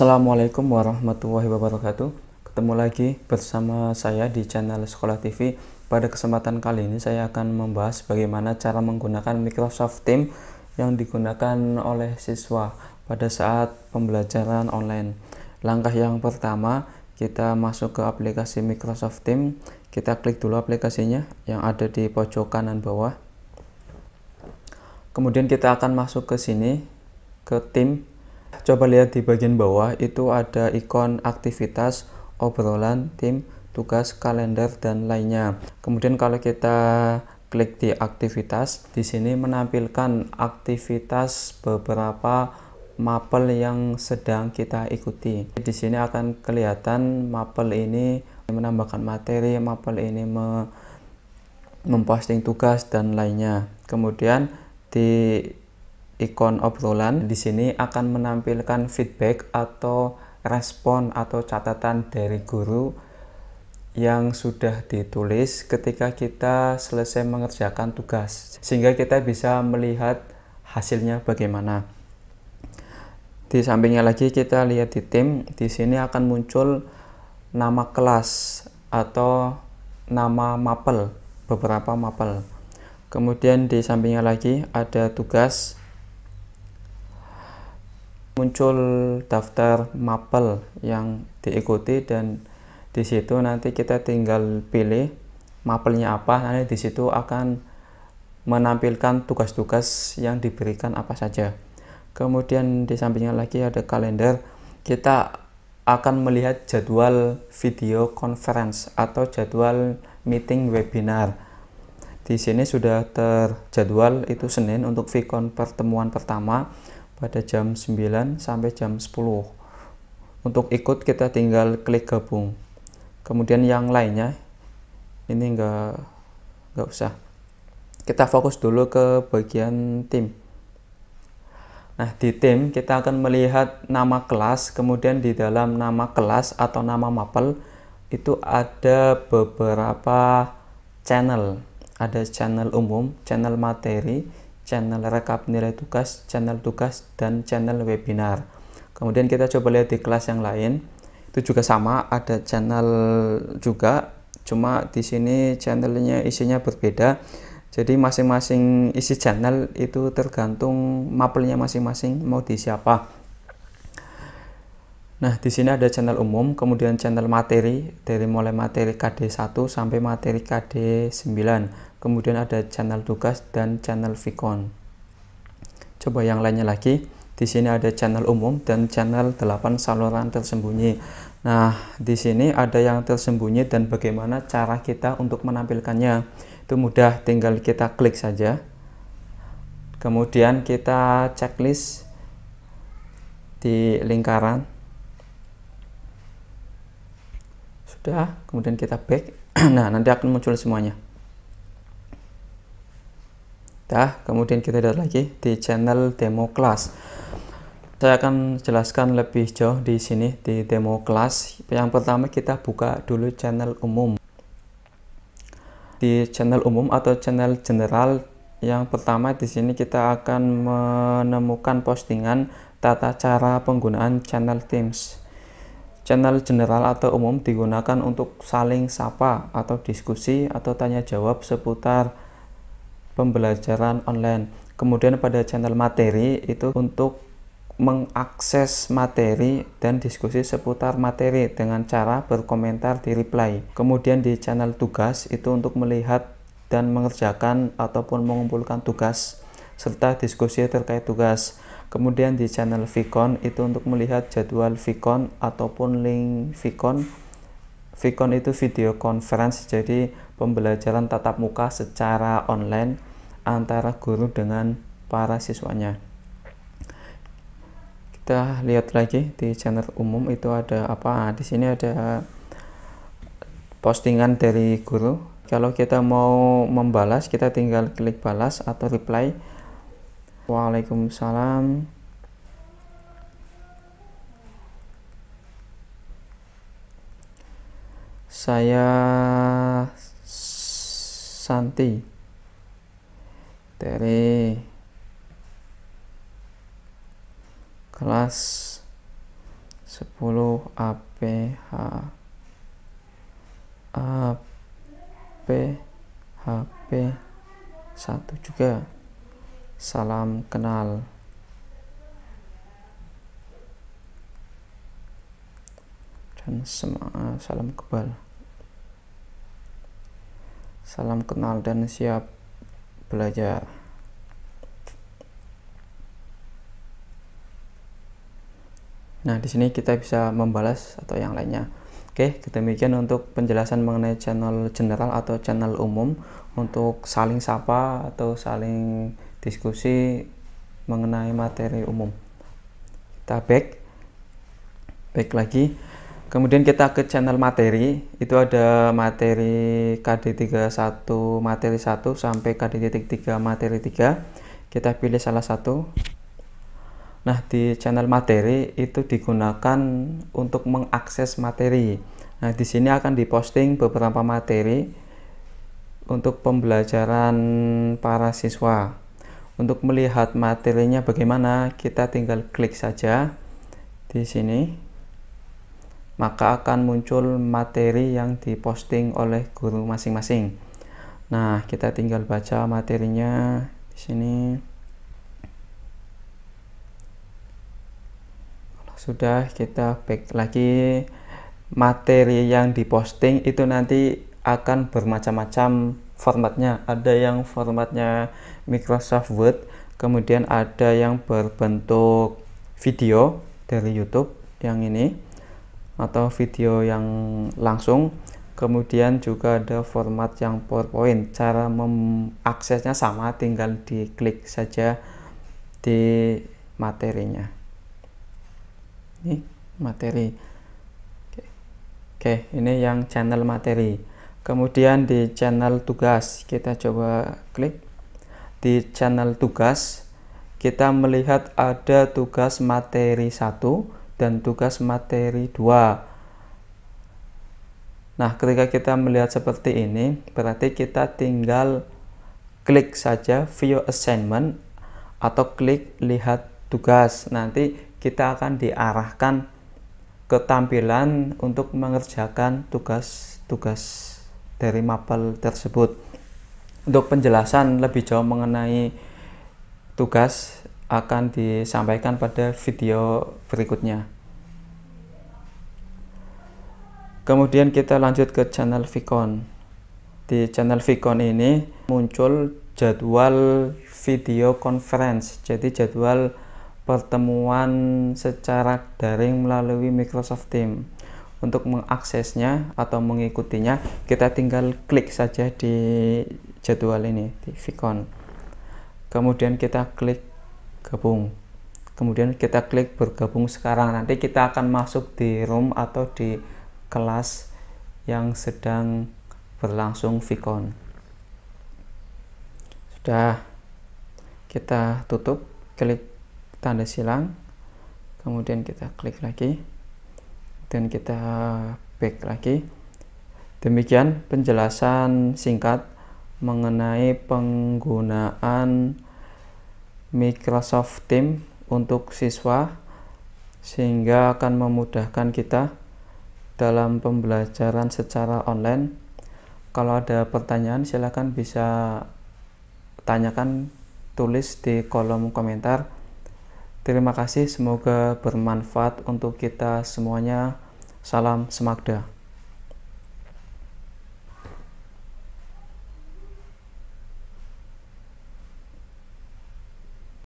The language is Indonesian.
Assalamualaikum warahmatullahi wabarakatuh Ketemu lagi bersama saya di channel Sekolah TV Pada kesempatan kali ini saya akan membahas bagaimana cara menggunakan Microsoft Teams yang digunakan oleh siswa pada saat pembelajaran online Langkah yang pertama kita masuk ke aplikasi Microsoft Teams kita klik dulu aplikasinya yang ada di pojok kanan bawah kemudian kita akan masuk ke sini ke tim coba lihat di bagian bawah itu ada ikon aktivitas, obrolan, tim, tugas, kalender, dan lainnya. Kemudian kalau kita klik di aktivitas, di sini menampilkan aktivitas beberapa mapel yang sedang kita ikuti. Di sini akan kelihatan mapel ini menambahkan materi, mapel ini me memposting tugas dan lainnya. Kemudian di ikon obrolan di sini akan menampilkan feedback atau respon atau catatan dari guru yang sudah ditulis ketika kita selesai mengerjakan tugas sehingga kita bisa melihat hasilnya bagaimana di sampingnya lagi kita lihat di tim di sini akan muncul nama kelas atau nama mapel beberapa mapel kemudian di sampingnya lagi ada tugas muncul daftar mapel yang diikuti dan di situ nanti kita tinggal pilih mapelnya apa nanti di situ akan menampilkan tugas-tugas yang diberikan apa saja kemudian di sampingnya lagi ada kalender kita akan melihat jadwal video conference atau jadwal meeting webinar di sini sudah terjadwal itu Senin untuk Vicon pertemuan pertama pada jam 9 sampai jam 10. Untuk ikut kita tinggal klik gabung. Kemudian yang lainnya ini enggak enggak usah. Kita fokus dulu ke bagian tim. Nah, di tim kita akan melihat nama kelas, kemudian di dalam nama kelas atau nama mapel itu ada beberapa channel. Ada channel umum, channel materi, channel rekap nilai tugas, channel tugas, dan channel webinar. Kemudian kita coba lihat di kelas yang lain, itu juga sama, ada channel juga, cuma di sini channelnya isinya berbeda. Jadi masing-masing isi channel itu tergantung mapelnya masing-masing mau di siapa. Nah, di sini ada channel umum, kemudian channel materi dari mulai materi KD1 sampai materi KD9 kemudian ada channel tugas dan channel vicon coba yang lainnya lagi di sini ada channel umum dan channel 8 saluran tersembunyi nah di sini ada yang tersembunyi dan bagaimana cara kita untuk menampilkannya itu mudah tinggal kita klik saja kemudian kita checklist di lingkaran sudah kemudian kita back nah nanti akan muncul semuanya Nah, kemudian kita lihat lagi di channel demo kelas. Saya akan jelaskan lebih jauh di sini di demo kelas. Yang pertama kita buka dulu channel umum. Di channel umum atau channel general yang pertama di sini kita akan menemukan postingan tata cara penggunaan channel Teams. Channel general atau umum digunakan untuk saling sapa atau diskusi atau tanya jawab seputar pembelajaran online. Kemudian pada channel materi itu untuk mengakses materi dan diskusi seputar materi dengan cara berkomentar di reply. Kemudian di channel tugas itu untuk melihat dan mengerjakan ataupun mengumpulkan tugas serta diskusi terkait tugas. Kemudian di channel Vicon itu untuk melihat jadwal Vicon ataupun link Vicon. Vicon itu video conference jadi pembelajaran tatap muka secara online antara guru dengan para siswanya kita lihat lagi di channel umum itu ada apa nah, di sini ada postingan dari guru kalau kita mau membalas kita tinggal klik balas atau reply Waalaikumsalam saya Santi Tere kelas 10 APH APHP 1 juga salam kenal dan salam kebal salam kenal dan siap belajar Nah, di sini kita bisa membalas atau yang lainnya. Oke, demikian untuk penjelasan mengenai channel general atau channel umum untuk saling sapa atau saling diskusi mengenai materi umum. Kita back back lagi. Kemudian kita ke channel materi, itu ada materi KD31 materi 1 sampai KD3 materi 3. Kita pilih salah satu. Nah, di channel materi itu digunakan untuk mengakses materi. Nah, di sini akan diposting beberapa materi untuk pembelajaran para siswa. Untuk melihat materinya bagaimana, kita tinggal klik saja di sini maka akan muncul materi yang diposting oleh guru masing-masing. Nah, kita tinggal baca materinya di sini. Sudah kita back lagi materi yang diposting itu nanti akan bermacam-macam formatnya. Ada yang formatnya Microsoft Word, kemudian ada yang berbentuk video dari YouTube yang ini atau video yang langsung kemudian juga ada format yang PowerPoint cara mengaksesnya sama tinggal diklik saja di materinya ini materi oke. oke ini yang channel materi kemudian di channel tugas kita coba klik di channel tugas kita melihat ada tugas materi 1 dan tugas materi 2 nah ketika kita melihat seperti ini berarti kita tinggal klik saja view assignment atau klik lihat tugas nanti kita akan diarahkan ke tampilan untuk mengerjakan tugas-tugas dari mapel tersebut untuk penjelasan lebih jauh mengenai tugas akan disampaikan pada video berikutnya. Kemudian kita lanjut ke channel Vicon. Di channel Vicon ini muncul jadwal video conference, jadi jadwal pertemuan secara daring melalui Microsoft Teams. Untuk mengaksesnya atau mengikutinya, kita tinggal klik saja di jadwal ini di Vicon. Kemudian kita klik gabung kemudian kita klik bergabung sekarang nanti kita akan masuk di room atau di kelas yang sedang berlangsung Vicon sudah kita tutup klik tanda silang kemudian kita klik lagi dan kita back lagi demikian penjelasan singkat mengenai penggunaan Microsoft Teams untuk siswa sehingga akan memudahkan kita dalam pembelajaran secara online. Kalau ada pertanyaan silahkan bisa tanyakan tulis di kolom komentar. Terima kasih, semoga bermanfaat untuk kita semuanya. Salam Semakda.